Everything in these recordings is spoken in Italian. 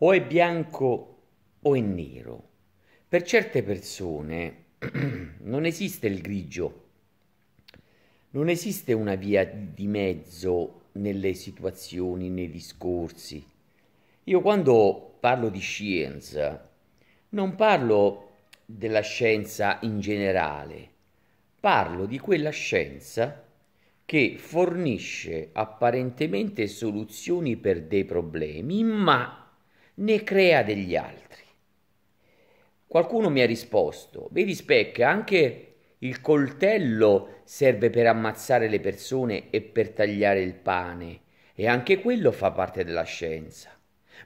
o è bianco o è nero. Per certe persone non esiste il grigio, non esiste una via di mezzo nelle situazioni, nei discorsi. Io quando parlo di scienza non parlo della scienza in generale, parlo di quella scienza che fornisce apparentemente soluzioni per dei problemi, ma ne crea degli altri. Qualcuno mi ha risposto, vedi Speck, anche il coltello serve per ammazzare le persone e per tagliare il pane, e anche quello fa parte della scienza.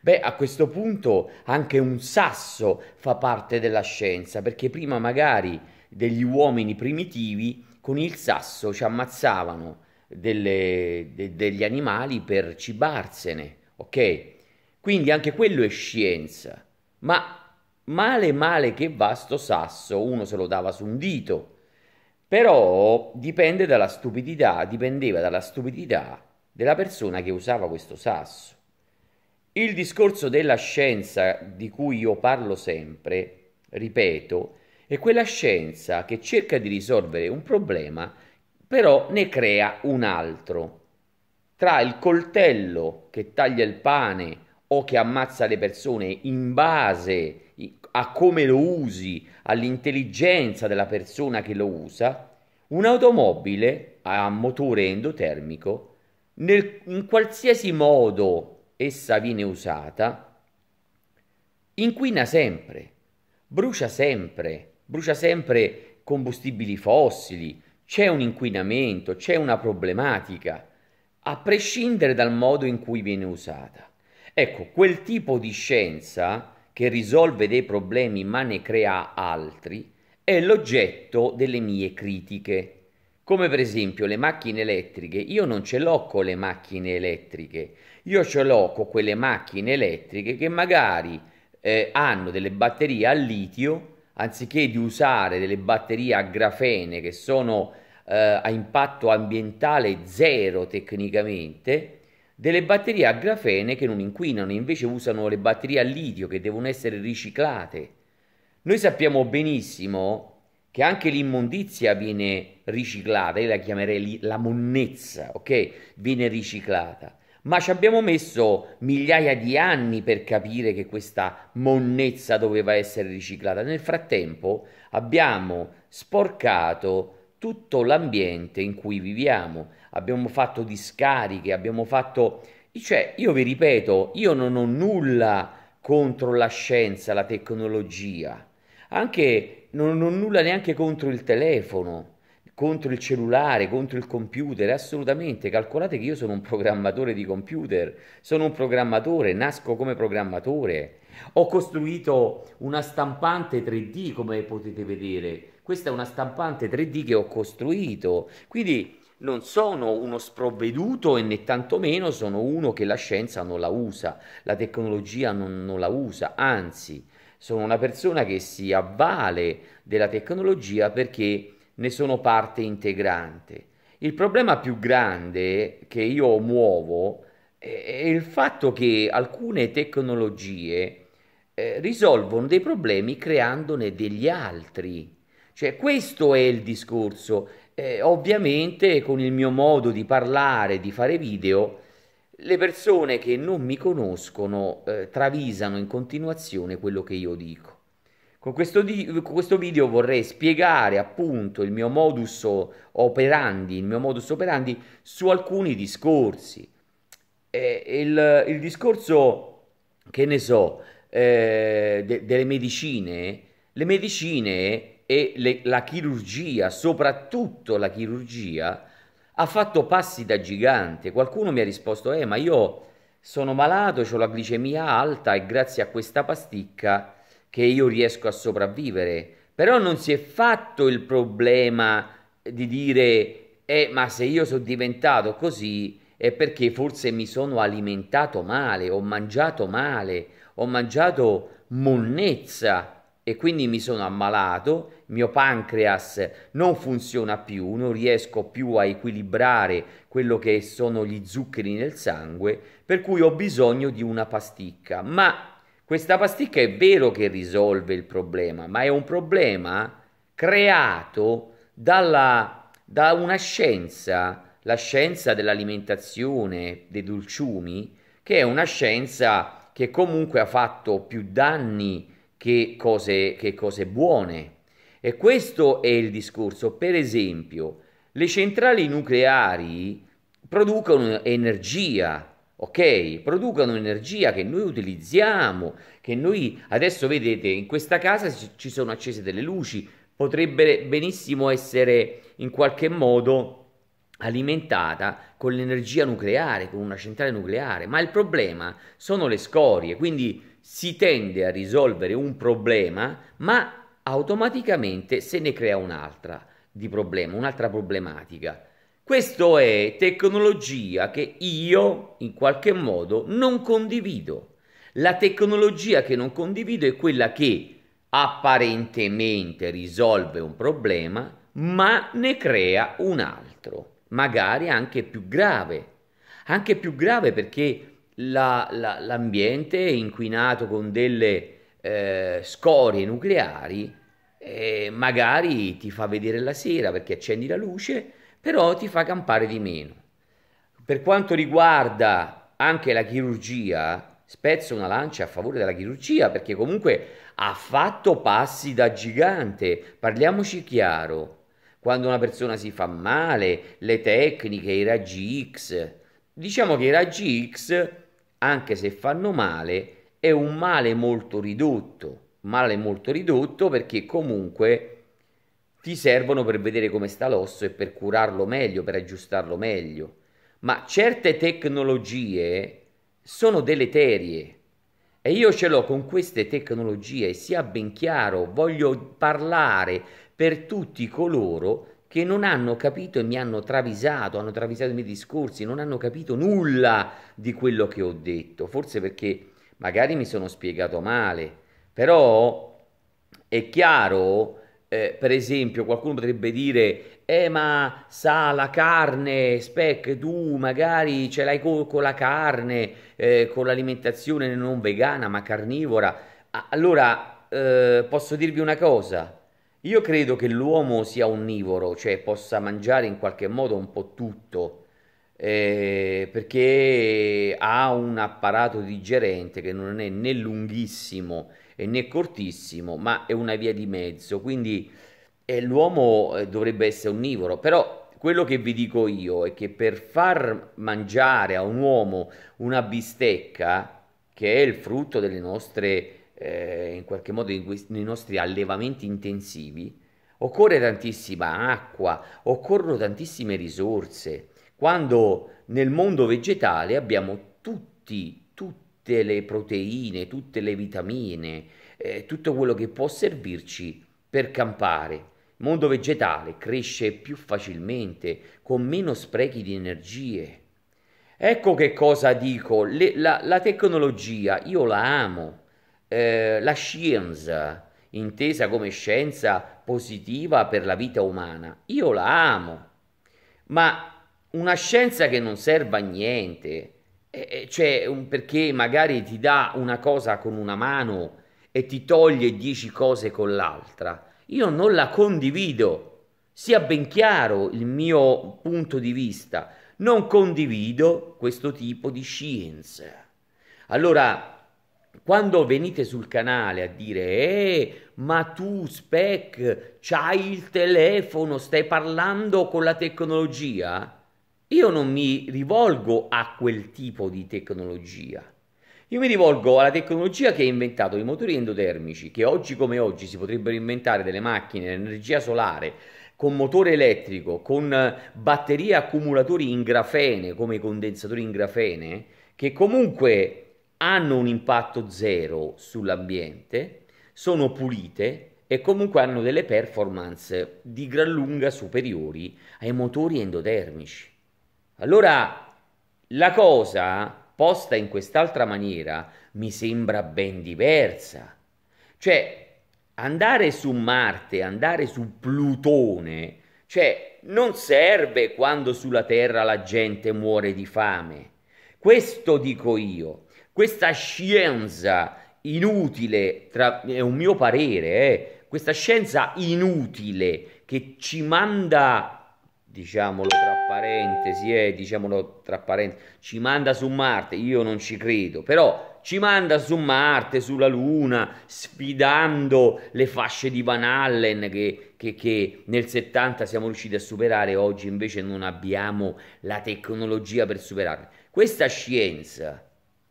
Beh, a questo punto anche un sasso fa parte della scienza, perché prima magari degli uomini primitivi con il sasso ci ammazzavano delle, de, degli animali per cibarsene, ok? Quindi anche quello è scienza. Ma male male che va sto sasso, uno se lo dava su un dito. Però dipende dalla stupidità, dipendeva dalla stupidità della persona che usava questo sasso. Il discorso della scienza di cui io parlo sempre, ripeto, è quella scienza che cerca di risolvere un problema, però ne crea un altro. Tra il coltello che taglia il pane o che ammazza le persone in base a come lo usi, all'intelligenza della persona che lo usa, un'automobile a motore endotermico, nel, in qualsiasi modo essa viene usata, inquina sempre, brucia sempre, brucia sempre combustibili fossili, c'è un inquinamento, c'è una problematica, a prescindere dal modo in cui viene usata. Ecco, quel tipo di scienza che risolve dei problemi ma ne crea altri è l'oggetto delle mie critiche. Come per esempio le macchine elettriche, io non ce l'ho con le macchine elettriche, io ce l'ho con quelle macchine elettriche che magari eh, hanno delle batterie a litio, anziché di usare delle batterie a grafene che sono eh, a impatto ambientale zero tecnicamente, delle batterie a grafene che non inquinano, invece usano le batterie a litio che devono essere riciclate. Noi sappiamo benissimo che anche l'immondizia viene riciclata, io la chiamerei la monnezza, ok? Viene riciclata. Ma ci abbiamo messo migliaia di anni per capire che questa monnezza doveva essere riciclata. Nel frattempo abbiamo sporcato tutto l'ambiente in cui viviamo abbiamo fatto discariche, abbiamo fatto... Cioè, io vi ripeto, io non ho nulla contro la scienza, la tecnologia, anche non ho nulla neanche contro il telefono, contro il cellulare, contro il computer, assolutamente. Calcolate che io sono un programmatore di computer, sono un programmatore, nasco come programmatore. Ho costruito una stampante 3D, come potete vedere. Questa è una stampante 3D che ho costruito. Quindi non sono uno sprovveduto e né tantomeno sono uno che la scienza non la usa, la tecnologia non, non la usa, anzi sono una persona che si avvale della tecnologia perché ne sono parte integrante. Il problema più grande che io muovo è il fatto che alcune tecnologie eh, risolvono dei problemi creandone degli altri. Cioè questo è il discorso eh, ovviamente con il mio modo di parlare, di fare video, le persone che non mi conoscono eh, travisano in continuazione quello che io dico. Con questo, di- con questo, video vorrei spiegare appunto il mio modus operandi, il mio modus operandi su alcuni discorsi. Eh, il, il, discorso, che ne so, eh, de- delle medicine, le medicine e le, la chirurgia, soprattutto la chirurgia, ha fatto passi da gigante. Qualcuno mi ha risposto, eh ma io sono malato, ho la glicemia alta e grazie a questa pasticca che io riesco a sopravvivere. Però non si è fatto il problema di dire, eh ma se io sono diventato così è perché forse mi sono alimentato male, ho mangiato male, ho mangiato monnezza e quindi mi sono ammalato mio pancreas non funziona più, non riesco più a equilibrare quello che sono gli zuccheri nel sangue, per cui ho bisogno di una pasticca. Ma questa pasticca è vero che risolve il problema, ma è un problema creato dalla, da una scienza, la scienza dell'alimentazione, dei dolciumi, che è una scienza che comunque ha fatto più danni che cose, che cose buone. E questo è il discorso. Per esempio, le centrali nucleari producono energia, ok? Producono energia che noi utilizziamo, che noi adesso vedete in questa casa ci sono accese delle luci, potrebbe benissimo essere in qualche modo alimentata con l'energia nucleare, con una centrale nucleare, ma il problema sono le scorie, quindi si tende a risolvere un problema, ma automaticamente se ne crea un'altra di problema, un'altra problematica. Questo è tecnologia che io in qualche modo non condivido. La tecnologia che non condivido è quella che apparentemente risolve un problema, ma ne crea un altro, magari anche più grave. Anche più grave perché la, la, l'ambiente è inquinato con delle eh, scorie nucleari, eh, magari ti fa vedere la sera perché accendi la luce, però ti fa campare di meno. Per quanto riguarda anche la chirurgia, spezzo una lancia a favore della chirurgia perché comunque ha fatto passi da gigante, parliamoci chiaro. Quando una persona si fa male, le tecniche, i raggi X, diciamo che i raggi X, anche se fanno male, è un male molto ridotto, male molto ridotto perché comunque ti servono per vedere come sta l'osso e per curarlo meglio, per aggiustarlo meglio. Ma certe tecnologie sono deleterie e io ce l'ho con queste tecnologie, sia ben chiaro, voglio parlare per tutti coloro che non hanno capito e mi hanno travisato, hanno travisato i miei discorsi, non hanno capito nulla di quello che ho detto, forse perché magari mi sono spiegato male, però è chiaro, eh, per esempio, qualcuno potrebbe dire, eh ma sa la carne, spec, tu magari ce l'hai co con la carne, eh, con l'alimentazione non vegana ma carnivora. Allora, eh, posso dirvi una cosa, io credo che l'uomo sia onnivoro, cioè possa mangiare in qualche modo un po' tutto eh, perché ha un apparato digerente che non è né lunghissimo né cortissimo, ma è una via di mezzo, quindi eh, l'uomo eh, dovrebbe essere onnivoro, però quello che vi dico io è che per far mangiare a un uomo una bistecca, che è il frutto delle nostre, eh, in qualche modo, nei nostri allevamenti intensivi, occorre tantissima acqua, occorrono tantissime risorse, quando nel mondo vegetale abbiamo tutti, tutte le proteine, tutte le vitamine, eh, tutto quello che può servirci per campare. Il mondo vegetale cresce più facilmente, con meno sprechi di energie. Ecco che cosa dico, le, la, la, tecnologia io la amo, eh, la scienza, intesa come scienza positiva per la vita umana, io la amo, ma una scienza che non serve a niente, eh, cioè un, perché magari ti dà una cosa con una mano e ti toglie dieci cose con l'altra. Io non la condivido, sia ben chiaro il mio punto di vista, non condivido questo tipo di scienza. Allora, quando venite sul canale a dire eh, ma tu spec c'hai il telefono, stai parlando con la tecnologia? io non mi rivolgo a quel tipo di tecnologia. Io mi rivolgo alla tecnologia che ha inventato i motori endotermici, che oggi come oggi si potrebbero inventare delle macchine energia solare con motore elettrico, con eh, batterie accumulatori in grafene, come i condensatori in grafene, che comunque hanno un impatto zero sull'ambiente, sono pulite e comunque hanno delle performance di gran lunga superiori ai motori endotermici. Allora, la cosa posta in quest'altra maniera mi sembra ben diversa. Cioè, andare su Marte, andare su Plutone, cioè, non serve quando sulla Terra la gente muore di fame. Questo dico io. Questa scienza inutile, tra, è un mio parere, eh, questa scienza inutile che ci manda diciamolo tra parentesi, eh, diciamolo tra parentesi, ci manda su Marte, io non ci credo, però ci manda su Marte, sulla Luna, sfidando le fasce di Van Allen che, che, che nel 70 siamo riusciti a superare, oggi invece non abbiamo la tecnologia per superarle. Questa scienza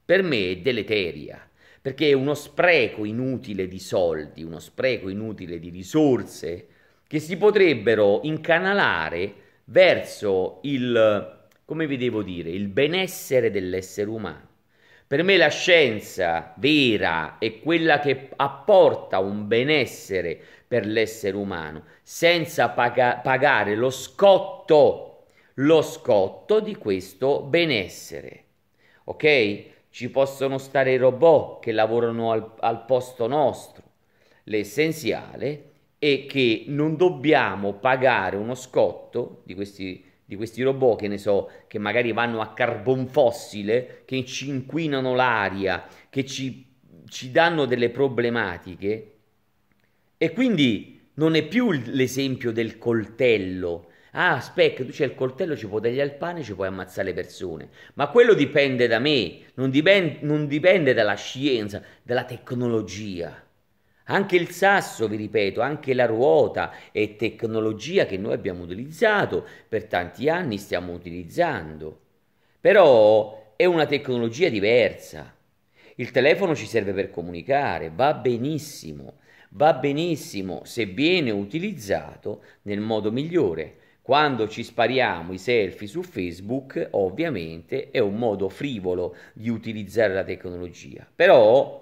per me è deleteria perché è uno spreco inutile di soldi, uno spreco inutile di risorse che si potrebbero incanalare verso il, come vi devo dire, il benessere dell'essere umano. Per me la scienza vera è quella che apporta un benessere per l'essere umano, senza paga- pagare lo scotto, lo scotto di questo benessere. Ok? Ci possono stare i robot che lavorano al, al posto nostro. L'essenziale è che non dobbiamo pagare uno scotto di questi, di questi robot, che ne so, che magari vanno a carbon fossile, che ci inquinano l'aria, che ci, ci danno delle problematiche. E quindi non è più l'esempio del coltello, Ah, aspetta, tu c'hai il coltello, ci puoi tagliare il pane, ci puoi ammazzare le persone. Ma quello dipende da me, non dipende, non dipende dalla scienza, dalla tecnologia. Anche il sasso, vi ripeto, anche la ruota è tecnologia che noi abbiamo utilizzato per tanti anni, stiamo utilizzando. Però è una tecnologia diversa. Il telefono ci serve per comunicare, va benissimo, va benissimo se viene utilizzato nel modo migliore. Quando ci spariamo i selfie su Facebook, ovviamente è un modo frivolo di utilizzare la tecnologia. Però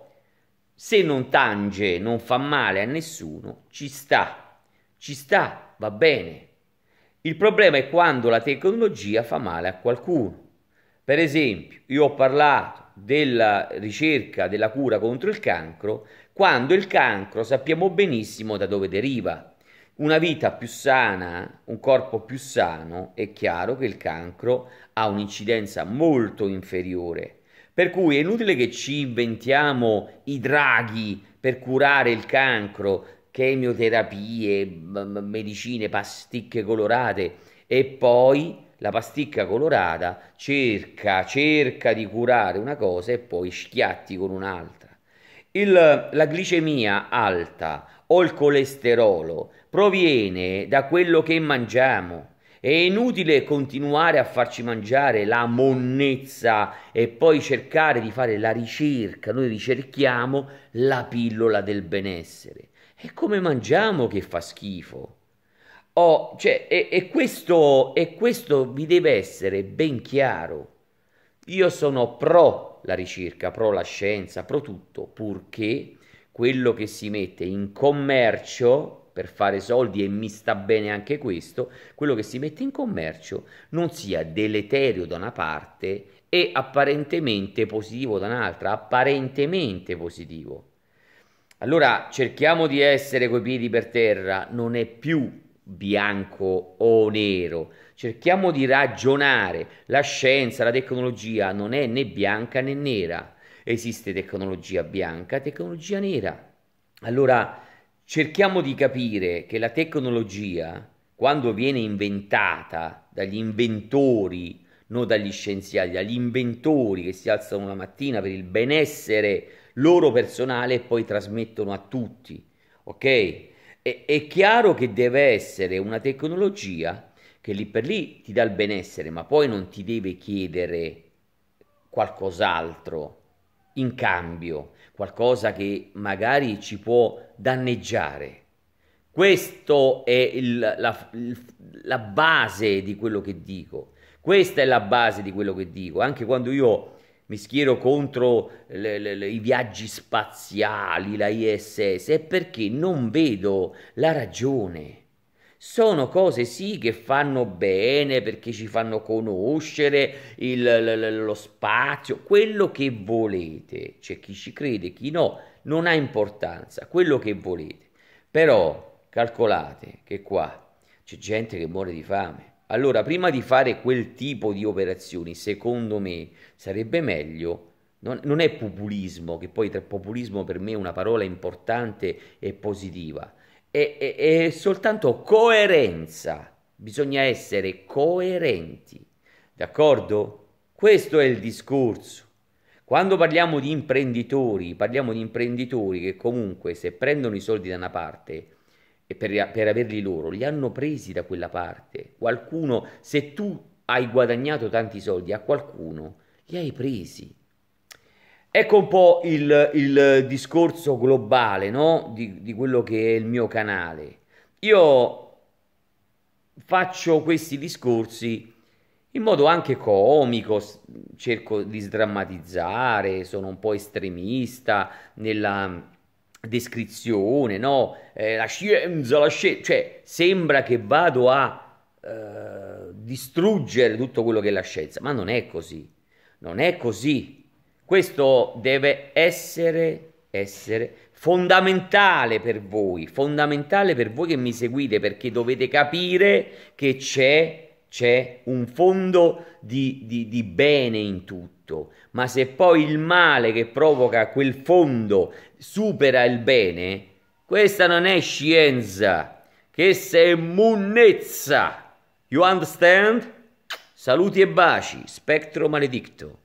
se non tange, non fa male a nessuno, ci sta, ci sta, va bene. Il problema è quando la tecnologia fa male a qualcuno. Per esempio, io ho parlato della ricerca della cura contro il cancro, quando il cancro sappiamo benissimo da dove deriva. Una vita più sana, un corpo più sano, è chiaro che il cancro ha un'incidenza molto inferiore per cui è inutile che ci inventiamo i draghi per curare il cancro, chemioterapie, medicine, pasticche colorate e poi la pasticca colorata cerca, cerca di curare una cosa e poi schiatti con un'altra. Il, la glicemia alta o il colesterolo proviene da quello che mangiamo. È inutile continuare a farci mangiare la monnezza e poi cercare di fare la ricerca. Noi ricerchiamo la pillola del benessere. E come mangiamo che fa schifo. Oh, cioè, e, e, questo, e questo vi deve essere ben chiaro. Io sono pro la ricerca, pro la scienza, pro tutto, purché quello che si mette in commercio per fare soldi e mi sta bene anche questo, quello che si mette in commercio non sia deleterio da una parte e apparentemente positivo da un'altra, apparentemente positivo. Allora cerchiamo di essere coi piedi per terra, non è più bianco o nero. Cerchiamo di ragionare. La scienza, la tecnologia non è né bianca né nera. Esiste tecnologia bianca, tecnologia nera. Allora cerchiamo di capire che la tecnologia, quando viene inventata dagli inventori, non dagli scienziati, dagli inventori che si alzano la mattina per il benessere loro personale e poi trasmettono a tutti, ok? È, è chiaro che deve essere una tecnologia che lì per lì ti dà il benessere, ma poi non ti deve chiedere qualcos'altro in cambio qualcosa che magari ci può danneggiare. Questo è il, la, la base di quello che dico. Questa è la base di quello che dico. Anche quando io mi schiero contro le, le, le, i viaggi spaziali, la ISS, è perché non vedo la ragione. Sono cose sì che fanno bene perché ci fanno conoscere il, lo spazio, quello che volete. C'è chi ci crede, chi no, non ha importanza, quello che volete. Però calcolate che qua c'è gente che muore di fame. Allora, prima di fare quel tipo di operazioni, secondo me sarebbe meglio non, non, è populismo, che poi tra populismo per me è una parola importante e positiva, è, è, è soltanto coerenza. Bisogna essere coerenti. D'accordo? Questo è il discorso. Quando parliamo di imprenditori, parliamo di imprenditori che comunque se prendono i soldi da una parte e per, per, averli loro, li hanno presi da quella parte. Qualcuno, se tu hai guadagnato tanti soldi a qualcuno, li hai presi. Ecco un po' il, il discorso globale no? di, di quello che è il mio canale. Io faccio questi discorsi in modo anche comico, cerco di sdrammatizzare, sono un po' estremista nella mm, descrizione, no? Eh, la scienza, la scienza, cioè sembra che vado a eh, distruggere tutto quello che è la scienza, ma non è così, non è così. Questo deve essere, essere fondamentale per voi, fondamentale per voi che mi seguite perché dovete capire che c'è, c'è un fondo di, di, di bene in tutto ma se poi il male che provoca quel fondo supera il bene, questa non è scienza, questa è munnezza. You understand? Saluti e baci, spettro maledicto.